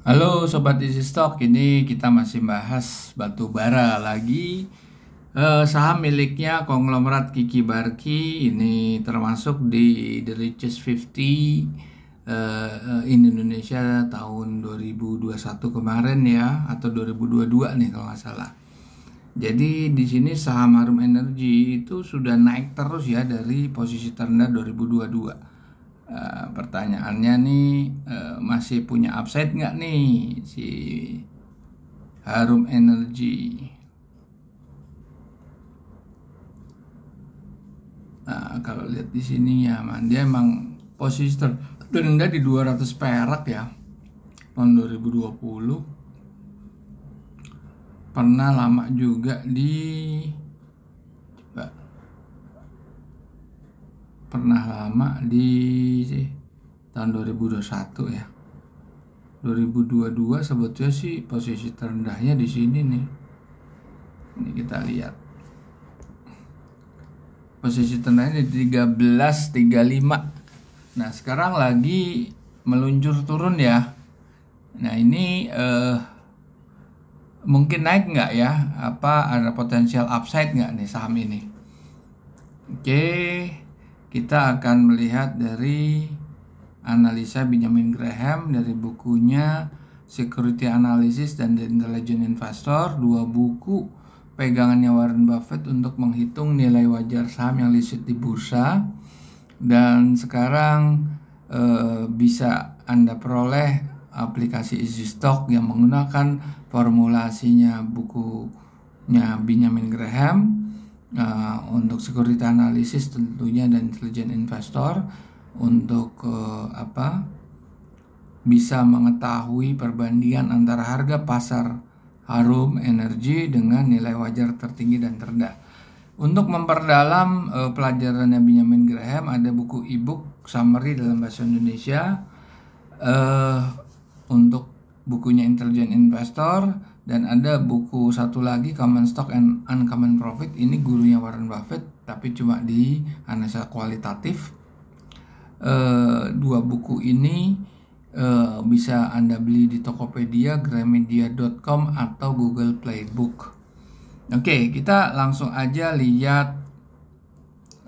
Halo Sobat Easy Stock, ini kita masih bahas batu bara lagi eh, Saham miliknya konglomerat Kiki Barki ini termasuk di The Richest 50 eh, eh, in Indonesia tahun 2021 kemarin ya Atau 2022 nih kalau nggak salah Jadi di sini saham Harum Energi itu sudah naik terus ya dari posisi terendah 2022 uh, pertanyaannya nih uh, masih punya upside nggak nih si Harum energi? Nah, kalau lihat di sini ya, man, dia emang posisi ter terendah di 200 perak ya tahun 2020 pernah lama juga di pernah lama di tahun 2021 ya 2022 sebetulnya sih posisi terendahnya di sini nih ini kita lihat posisi terendahnya di 1335 nah sekarang lagi meluncur turun ya nah ini eh, mungkin naik nggak ya apa ada potensial upside nggak nih saham ini oke okay kita akan melihat dari analisa Benjamin Graham dari bukunya Security Analysis dan The Intelligent Investor, dua buku pegangannya Warren Buffett untuk menghitung nilai wajar saham yang listed di bursa. Dan sekarang e, bisa Anda peroleh aplikasi Easy Stock yang menggunakan formulasinya bukunya Benjamin Graham Nah, untuk security analysis tentunya dan intelijen investor untuk eh, apa bisa mengetahui perbandingan antara harga pasar harum energi dengan nilai wajar tertinggi dan terendah. Untuk memperdalam eh, pelajarannya Benjamin Graham ada buku e-book summary dalam bahasa Indonesia eh, untuk bukunya Intelijen Investor dan ada buku satu lagi Common Stock and Uncommon Profit ini gurunya Warren Buffett tapi cuma di analisa kualitatif e, dua buku ini e, bisa anda beli di Tokopedia, Gramedia.com atau Google Playbook oke okay, kita langsung aja lihat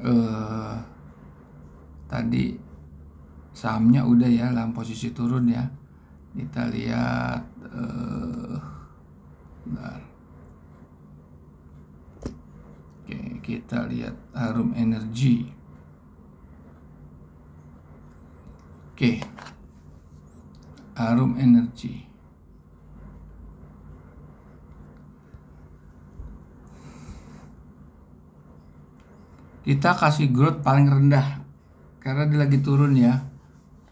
e, tadi sahamnya udah ya dalam posisi turun ya kita lihat E, Bentar. Oke, kita lihat harum energi. Oke. Harum energi. Kita kasih growth paling rendah karena dia lagi turun ya.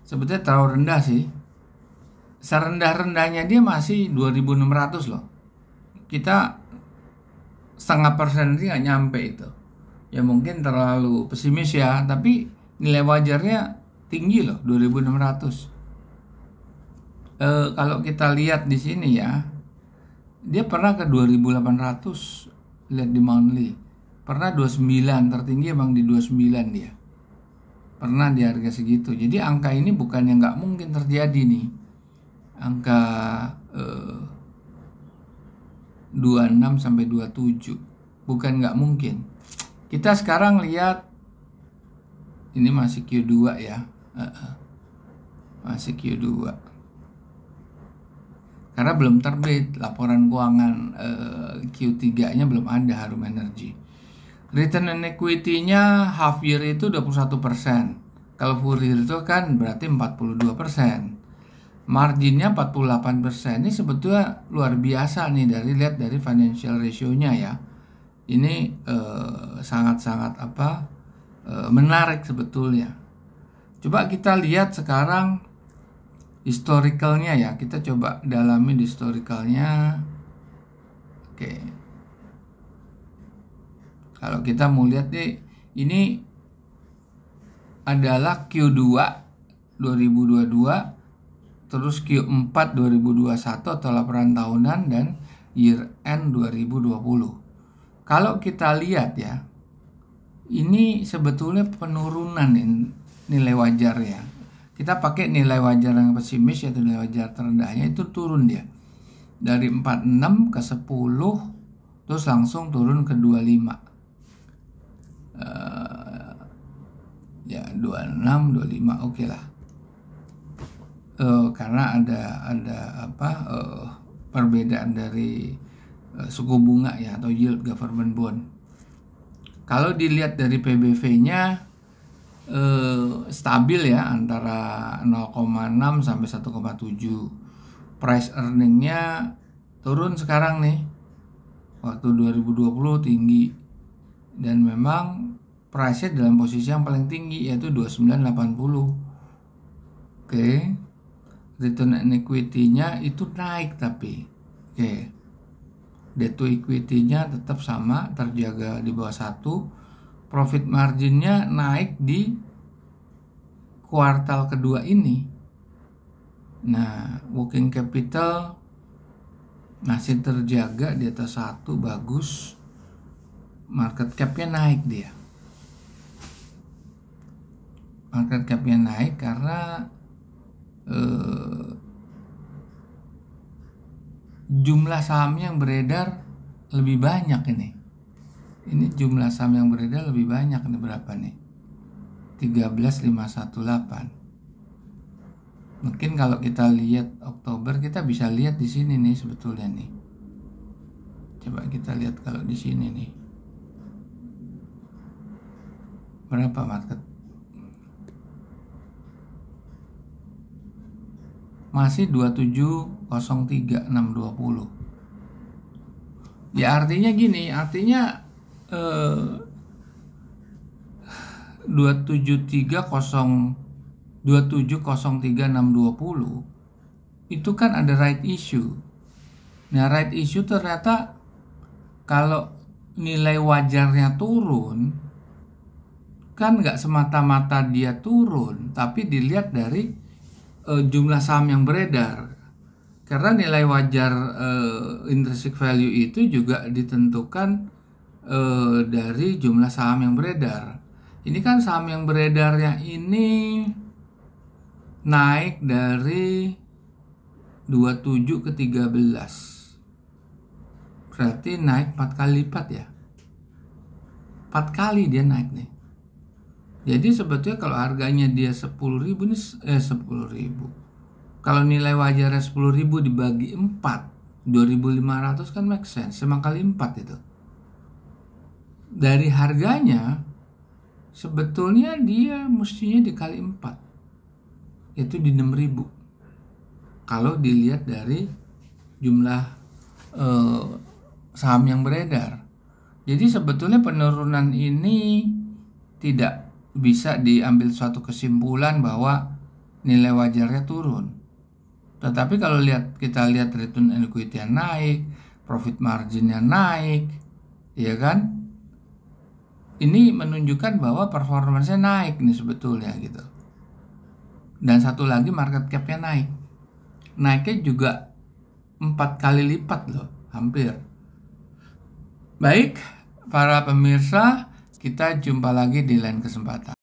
Sebetulnya terlalu rendah sih serendah-rendahnya dia masih 2600 loh kita setengah persen sih nggak nyampe itu ya mungkin terlalu pesimis ya tapi nilai wajarnya tinggi loh 2600 e, eh, kalau kita lihat di sini ya dia pernah ke 2800 lihat di monthly pernah 29 tertinggi emang di 29 dia pernah di harga segitu jadi angka ini bukan yang nggak mungkin terjadi nih angka eh, 26 sampai 27 bukan nggak mungkin kita sekarang lihat ini masih Q2 ya uh -uh. masih Q2 karena belum terbit laporan keuangan uh, eh, Q3 nya belum ada Harum energi return on equity nya half year itu 21% kalau full year itu kan berarti 42% marginnya 48% ini sebetulnya luar biasa nih dari lihat dari financial ratio-nya ya. Ini eh, sangat-sangat eh, apa eh, menarik sebetulnya. Coba kita lihat sekarang historicalnya ya. Kita coba dalami historicalnya. Oke. Kalau kita mau lihat nih, ini adalah Q2 2022 terus Q4 2021 atau laporan tahunan dan year end 2020. Kalau kita lihat ya, ini sebetulnya penurunan nilai wajar ya. Kita pakai nilai wajar yang pesimis yaitu nilai wajar terendahnya itu turun dia. Dari 46 ke 10 terus langsung turun ke 25. Uh, eh, ya 26 25 oke okay lah karena ada ada apa uh, perbedaan dari uh, suku bunga ya atau yield government bond. Kalau dilihat dari PBV-nya uh, eh, stabil ya antara 0,6 sampai 1,7. Price earning nya turun sekarang nih. Waktu 2020 tinggi dan memang price-nya dalam posisi yang paling tinggi yaitu 2980. Oke. Okay return on equity-nya itu naik tapi oke okay. debt to equity-nya tetap sama terjaga di bawah satu profit margin-nya naik di kuartal kedua ini nah working capital masih terjaga di atas satu bagus market cap-nya naik dia market cap-nya naik karena jumlah saham yang beredar lebih banyak ini. Ini jumlah saham yang beredar lebih banyak ini berapa nih? 13518. Mungkin kalau kita lihat Oktober kita bisa lihat di sini nih sebetulnya nih. Coba kita lihat kalau di sini nih. Berapa market masih 2703620. Ya artinya gini, artinya eh, 2730 2703620 itu kan ada right issue. Nah, right issue ternyata kalau nilai wajarnya turun kan nggak semata-mata dia turun, tapi dilihat dari uh, jumlah saham yang beredar karena nilai wajar uh, intrinsic value itu juga ditentukan uh, dari jumlah saham yang beredar. Ini kan saham yang beredar yang ini naik dari 27 ke 13. Berarti naik 4 kali lipat ya. 4 kali dia naik nih. Jadi sebetulnya kalau harganya dia 10 ribu ini eh 10 ribu. Kalau nilai wajarnya 10 ribu dibagi 4, 2500 kan make sense, sama kali 4 itu. Dari harganya sebetulnya dia mestinya dikali 4. Itu di 6 ribu. Kalau dilihat dari jumlah eh, saham yang beredar. Jadi sebetulnya penurunan ini tidak bisa diambil suatu kesimpulan bahwa nilai wajarnya turun. Tetapi kalau lihat kita lihat return on equity yang naik, profit marginnya naik, ya kan? Ini menunjukkan bahwa performance-nya naik nih sebetulnya gitu. Dan satu lagi market capnya naik. Naiknya juga empat kali lipat loh, hampir. Baik, para pemirsa, kita jumpa lagi di lain kesempatan.